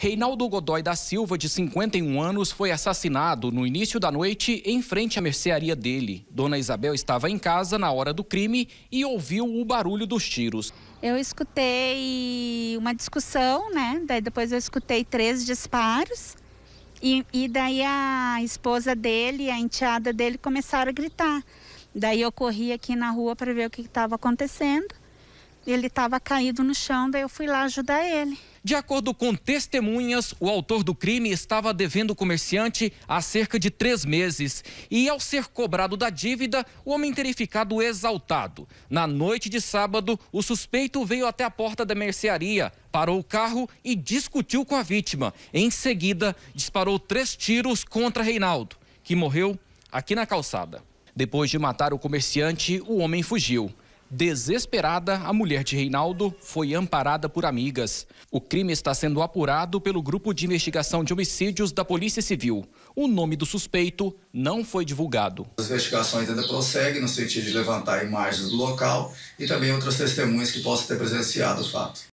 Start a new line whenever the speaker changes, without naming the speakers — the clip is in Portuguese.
Reinaldo Godoy da Silva, de 51 anos, foi assassinado no início da noite em frente à mercearia dele. Dona Isabel estava em casa na hora do crime e ouviu o barulho dos tiros.
Eu escutei uma discussão, né? Daí depois eu escutei três disparos. E, e daí a esposa dele, a enteada dele começaram a gritar. Daí eu corri aqui na rua para ver o que estava acontecendo. Ele estava caído no chão, daí eu fui lá ajudar ele.
De acordo com testemunhas, o autor do crime estava devendo o comerciante há cerca de três meses. E ao ser cobrado da dívida, o homem teria ficado exaltado. Na noite de sábado, o suspeito veio até a porta da mercearia, parou o carro e discutiu com a vítima. Em seguida, disparou três tiros contra Reinaldo, que morreu aqui na calçada. Depois de matar o comerciante, o homem fugiu. Desesperada, a mulher de Reinaldo foi amparada por amigas. O crime está sendo apurado pelo Grupo de Investigação de Homicídios da Polícia Civil. O nome do suspeito não foi divulgado. As investigações ainda prosseguem no sentido de levantar imagens do local e também outras testemunhas que possam ter presenciado o fato.